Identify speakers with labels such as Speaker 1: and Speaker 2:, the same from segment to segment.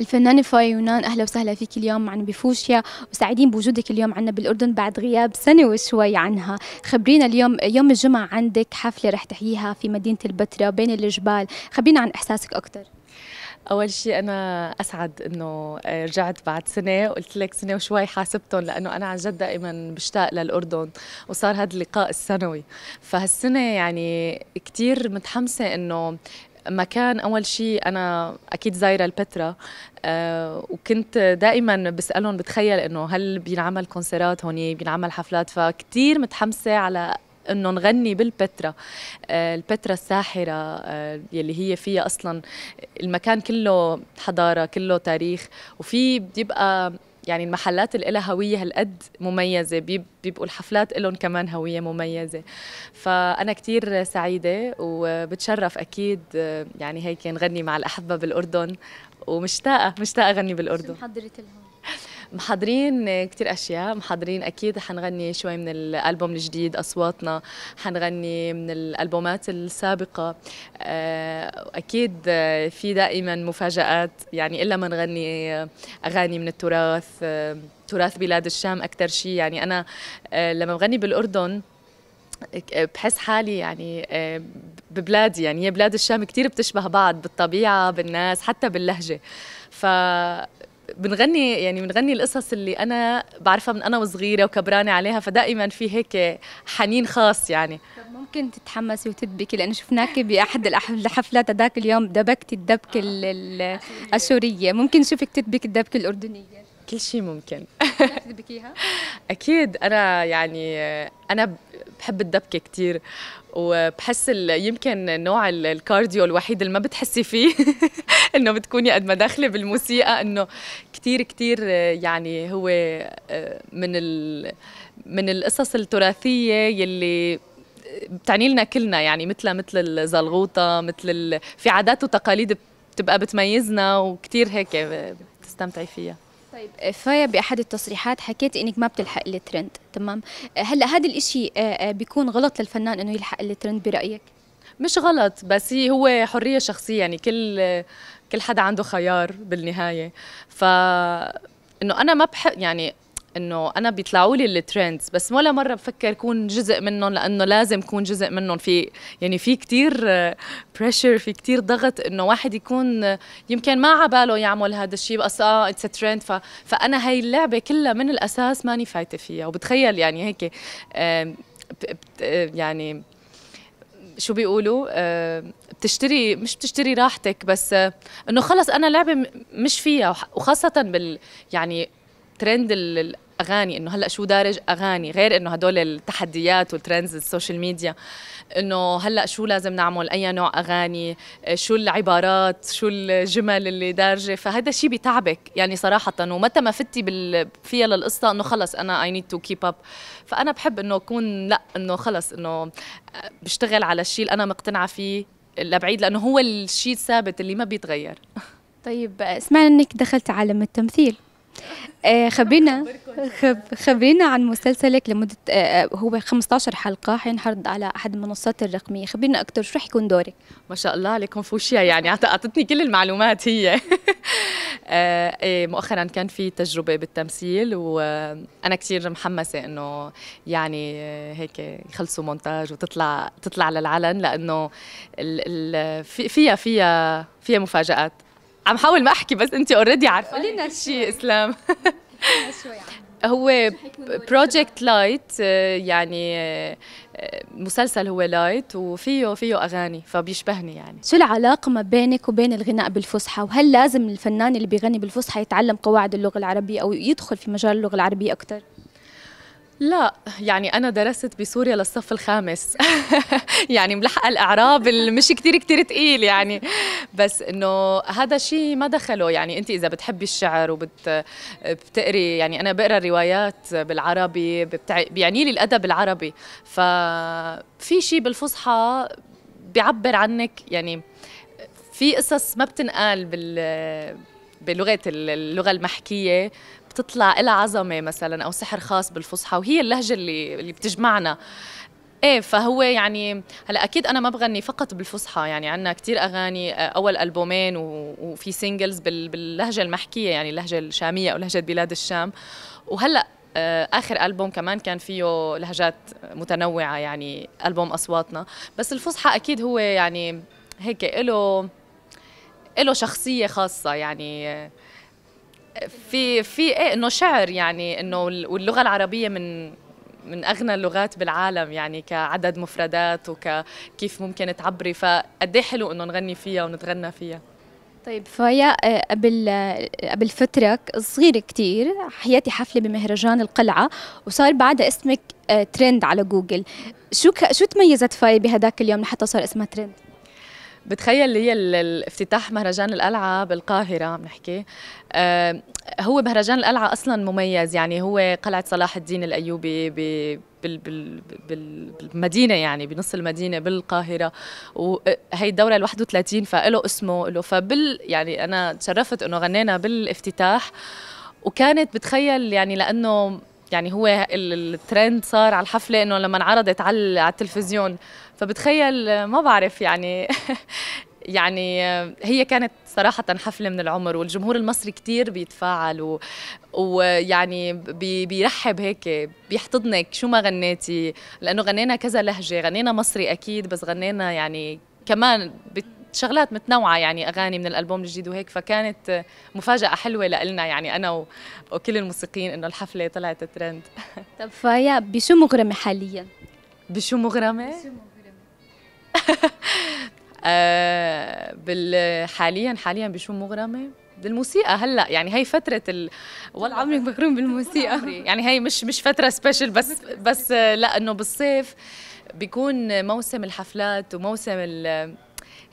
Speaker 1: الفنانة فاي يونان أهلا وسهلا فيك اليوم معنا بفوشيا وسعيدين بوجودك اليوم عنا بالأردن بعد غياب سنة وشوي عنها خبرينا اليوم يوم الجمعة عندك حفلة رح تحييها في مدينة البتراء بين الجبال خبرينا عن إحساسك أكثر اول شيء انا
Speaker 2: اسعد انه آه، رجعت بعد سنه قلت لك سنه وشوي حاسبتهم لانه انا عن جد دائما بشتاق للاردن وصار هذا اللقاء السنوي فهالسنه يعني كثير متحمسه انه مكان اول شيء انا اكيد زايره البترا آه، وكنت دائما بسالهم بتخيل انه هل بينعمل كونسرات هون بينعمل حفلات فكتير متحمسه على انه نغني بالبترا آه، البترا الساحره آه، يلي هي فيها اصلا المكان كله حضاره كله تاريخ وفي بيبقى يعني المحلات اللي لها هويه هالقد مميزه بيبقوا الحفلات لهم كمان هويه مميزه فانا كتير سعيده وبتشرف اكيد يعني هيك نغني مع الاحبه بالاردن ومشتاقه مشتاقه اغني بالاردن
Speaker 1: محضره لهم
Speaker 2: محضرين كثير اشياء محضرين اكيد حنغني شوي من الالبوم الجديد اصواتنا حنغني من الالبومات السابقه آه، اكيد في دائما مفاجات يعني الا ما نغني اغاني من التراث آه، تراث بلاد الشام اكثر شيء يعني انا آه، لما بغني بالاردن بحس حالي يعني ببلادي يعني هي بلاد الشام كثير بتشبه بعض بالطبيعة بالناس حتى باللهجة ف بنغني يعني بنغني القصص اللي انا بعرفها من انا وصغيره وكبرانه
Speaker 1: عليها فدائما في هيك حنين خاص يعني ممكن تتحمسي وتدبكي لانه شفناكي باحد الحفلات هذاك اليوم دبكتي الدبكه السوريه ممكن نشوفك تدبكي الدبكه الاردنيه كل شيء ممكن تدبكيها؟
Speaker 2: اكيد انا يعني انا بحب الدبكه كثير وبحس يمكن نوع الكارديو الوحيد اللي ما بتحسي فيه انه بتكوني قد ما داخله بالموسيقى انه كثير كثير يعني هو من ال من القصص التراثيه يلي بتعني لنا كلنا يعني مثل مثل الزلغوطه مثل في عادات وتقاليد بتبقى بتميزنا وكثير هيك بتستمتعي فيها
Speaker 1: طيب آه، فايا باحد التصريحات حكيت انك ما بتلحق الترند تمام آه، هلا هذا الإشي آه، بيكون غلط للفنان انه يلحق الترند برايك
Speaker 2: مش غلط بس هو حريه شخصيه يعني كل كل حدا عنده خيار بالنهايه ف انه انا ما بحب يعني انه انا بيطلعوا لي الترندز بس ولا مره بفكر كون جزء منهم لانه لازم كون جزء منهم في يعني في كتير بريشر آه، في كتير ضغط انه واحد يكون آه، يمكن ما عباله يعمل هذا الشيء بس اه اتس ترند فانا هاي اللعبه كلها من الاساس ماني فايته فيها وبتخيل يعني هيك آه، يعني شو بيقولوا بتشتري مش بتشتري راحتك بس انه خلص انا لعبه مش فيها وخاصه بال يعني ترند اغاني انه هلا شو دارج اغاني غير انه هدول التحديات والترندز السوشيال ميديا انه هلا شو لازم نعمل اي نوع اغاني شو العبارات شو الجمل اللي دارجه فهذا الشيء بتعبك يعني صراحه ومتى ما فتي بال... فيها للقصه انه خلص انا اي نيد تو كيب اب فانا بحب انه اكون لا انه خلص انه بشتغل على الشيء اللي انا مقتنعه فيه لبعيد لانه هو الشيء الثابت اللي ما بيتغير
Speaker 1: طيب سمعنا انك دخلت عالم التمثيل آه، خبينا خب خبينا عن مسلسلك لمدة آه، آه، هو 15 حلقة حينحرض على أحد المنصات الرقمية خبينا أكثر شو رح يكون دورك؟ ما شاء الله عليكم فوشيا
Speaker 2: يعني أعطتني كل المعلومات هي إيه، مؤخرا كان في تجربة بالتمثيل وأنا كثير محمسة إنه يعني هيك يخلصوا مونتاج وتطلع تطلع للعلن لأنه ال ال فيها فيها فيها مفاجآت عم حاول ما احكي بس انت اوريدي عارفه قولي لنا شيء اسلام هو بروجكت لايت آه، يعني آه، مسلسل هو لايت وفيه فيه اغاني فبيشبهني يعني
Speaker 1: شو العلاقه ما بينك وبين الغناء بالفصحى وهل لازم الفنان اللي بيغني بالفصحى يتعلم قواعد اللغه العربيه او يدخل في مجال اللغه العربيه اكثر لا يعني أنا درست بسوريا للصف الخامس يعني ملحقة الأعراب
Speaker 2: مش كتير كتير تقيل يعني بس إنه هذا شيء ما دخله يعني أنت إذا بتحبي الشعر وبتقري يعني أنا بقرا الروايات بالعربي بيعني لي الأدب العربي ففي شيء بالفصحى بيعبر عنك يعني في قصص ما بتنقال بال بلغه اللغه المحكيه بتطلع لها عظمه مثلا او سحر خاص بالفصحى وهي اللهجه اللي اللي بتجمعنا ايه فهو يعني هلا اكيد انا ما بغني فقط بالفصحى يعني عندنا كثير اغاني آه، اول البومين وفي سينجلز باللهجه المحكيه يعني اللهجه الشاميه او لهجه بلاد الشام وهلا آه، اخر البوم كمان كان فيه لهجات متنوعه يعني البوم اصواتنا بس الفصحى اكيد هو يعني هيك له له شخصيه خاصه يعني في في ايه انه شعر يعني انه واللغه العربيه من من اغنى اللغات بالعالم يعني كعدد مفردات وكيف ممكن تعبري فقد إيه حلو انه نغني فيها ونتغنى فيها
Speaker 1: طيب فيا آه، قبل آه، قبل فترة صغيرة كتير حياتي حفلة بمهرجان القلعة وصار بعدها اسمك آه، ترند على جوجل شو شو تميزت فاي بهداك اليوم لحتى صار اسمها ترند؟
Speaker 2: بتخيل اللي هي افتتاح مهرجان القلعه بالقاهره عم نحكي أه هو مهرجان القلعه اصلا مميز يعني هو قلعه صلاح الدين الايوبي بالمدينه يعني بنص المدينه بالقاهره وهي آه، الدوره ال 31 فله اسمه له فبال يعني انا تشرفت انه غنينا بالافتتاح وكانت بتخيل يعني لانه يعني هو الترند صار على الحفله انه لما انعرضت على التلفزيون فبتخيل ما بعرف يعني يعني هي كانت صراحة حفلة من العمر والجمهور المصري كتير بيتفاعل و... ويعني بي... بيرحب هيك بيحتضنك شو ما غنيتي لأنه غنينا كذا لهجة غنينا مصري أكيد بس غنينا يعني كمان شغلات متنوعة يعني أغاني من الألبوم الجديد وهيك فكانت مفاجأة حلوة لإلنا يعني أنا و... وكل الموسيقيين إنه الحفلة طلعت ترند
Speaker 1: طب فيا بشو مغرمة حاليا؟ بشو مغرمة؟ بشو مغرمة؟
Speaker 2: آه، بال حاليا حاليا بشو مغرمه بالموسيقى هلا يعني هي فتره ال... ولا عمري مغروم بالموسيقى يعني هي مش مش فتره سبيشل بس بس لا انه بالصيف بيكون موسم الحفلات وموسم ال...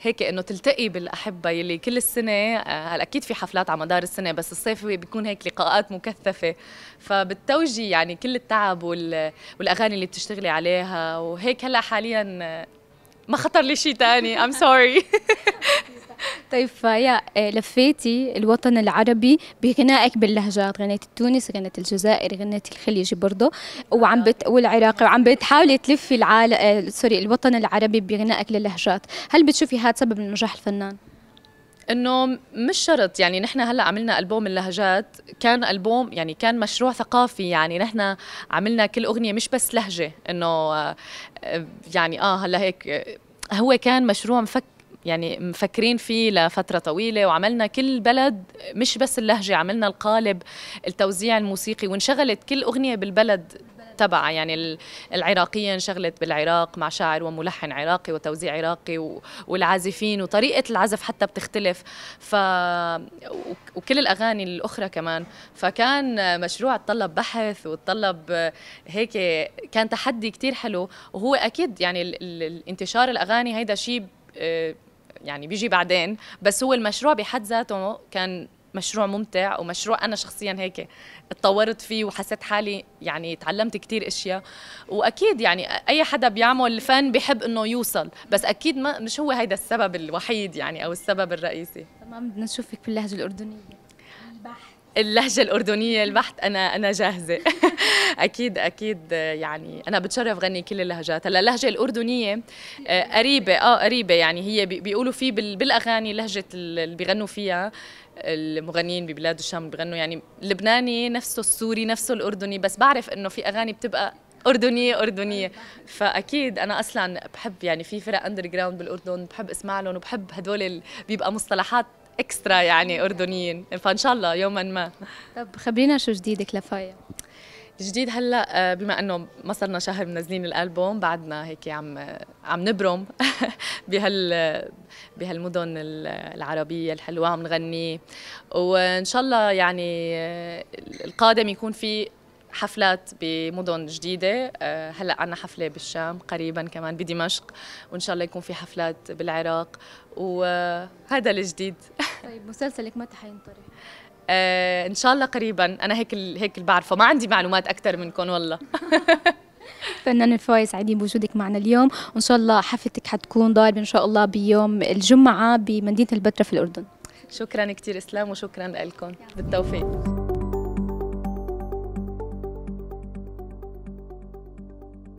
Speaker 2: هيك انه تلتقي بالاحبه يلي كل السنه آه، هلا اكيد في حفلات على مدار السنه بس الصيف بيكون هيك لقاءات مكثفه فبالتوجي يعني كل التعب والاغاني اللي بتشتغلي عليها وهيك هلا حاليا ما خطر لي شيء ثاني ام سوري
Speaker 1: طيب فيا آه، لفيتي الوطن العربي بغنائك باللهجات غنيت التونسي غنيت الجزائر غنيت الخليج برضه وعم بت... والعراق وعم بتحاولي تلفي العالم آه، سوري الوطن العربي بغنائك للهجات هل بتشوفي هذا سبب نجاح الفنان
Speaker 2: انه مش شرط يعني نحن هلا عملنا البوم اللهجات كان البوم يعني كان مشروع ثقافي يعني نحن عملنا كل اغنيه مش بس لهجه انه آه، يعني اه هلا هيك آه، هو كان مشروع مفك يعني مفكرين فيه لفتره طويله وعملنا كل بلد مش بس اللهجه عملنا القالب التوزيع الموسيقي وانشغلت كل اغنيه بالبلد تبع يعني العراقية انشغلت بالعراق مع شاعر وملحن عراقي وتوزيع عراقي والعازفين وطريقة العزف حتى بتختلف ف وكل الأغاني الأخرى كمان فكان مشروع تطلب بحث وتطلب هيك كان تحدي كتير حلو وهو أكيد يعني الانتشار الأغاني هيدا شيء يعني بيجي بعدين بس هو المشروع بحد ذاته كان مشروع ممتع ومشروع انا شخصيا هيك اتطورت فيه وحسيت حالي يعني تعلمت كثير اشياء واكيد يعني اي حدا بيعمل فن بحب انه يوصل بس اكيد ما مش هو هيدا السبب الوحيد يعني او السبب الرئيسي
Speaker 1: تمام بدنا نشوفك باللهجه الاردنيه
Speaker 2: البحر اللهجه الاردنيه البحت انا انا جاهزه اكيد اكيد يعني انا بتشرف غني كل اللهجات هلا اللهجه الاردنيه آه، قريبه اه قريبه يعني هي بيقولوا في بالاغاني لهجه اللي بيغنوا فيها المغنيين ببلاد الشام بيغنوا يعني لبناني نفسه السوري نفسه الاردني بس بعرف انه في اغاني بتبقى اردنيه اردنيه فاكيد انا اصلا بحب يعني في فرق اندر جراوند بالاردن بحب اسمع لهم وبحب هدول بيبقى مصطلحات اكسترا يعني اردنيين فان شاء الله يوما ما
Speaker 1: طب خبرينا شو جديدك لفايا
Speaker 2: جديد هلا آه، بما انه ما صرنا شهر منزلين الالبوم بعدنا هيك عم عم نبرم بهال بهالمدن العربيه الحلوه عم نغني وان شاء الله يعني آه، القادم يكون في حفلات بمدن جديدة آه، هلأ عنا حفلة بالشام قريبا كمان بدمشق وإن شاء الله يكون في حفلات بالعراق وهذا الجديد
Speaker 1: طيب مسلسلك متى حينطرح؟
Speaker 2: آه ان شاء الله قريبا انا هيك هيك بعرفه ما عندي معلومات اكثر منكم والله
Speaker 1: فنان الفايز سعيدين بوجودك معنا اليوم وان شاء الله حفلتك حتكون ضاربه ان شاء الله بيوم الجمعه بمدينه البتراء في الاردن
Speaker 2: شكرا كثير اسلام وشكرا لكم
Speaker 1: بالتوفيق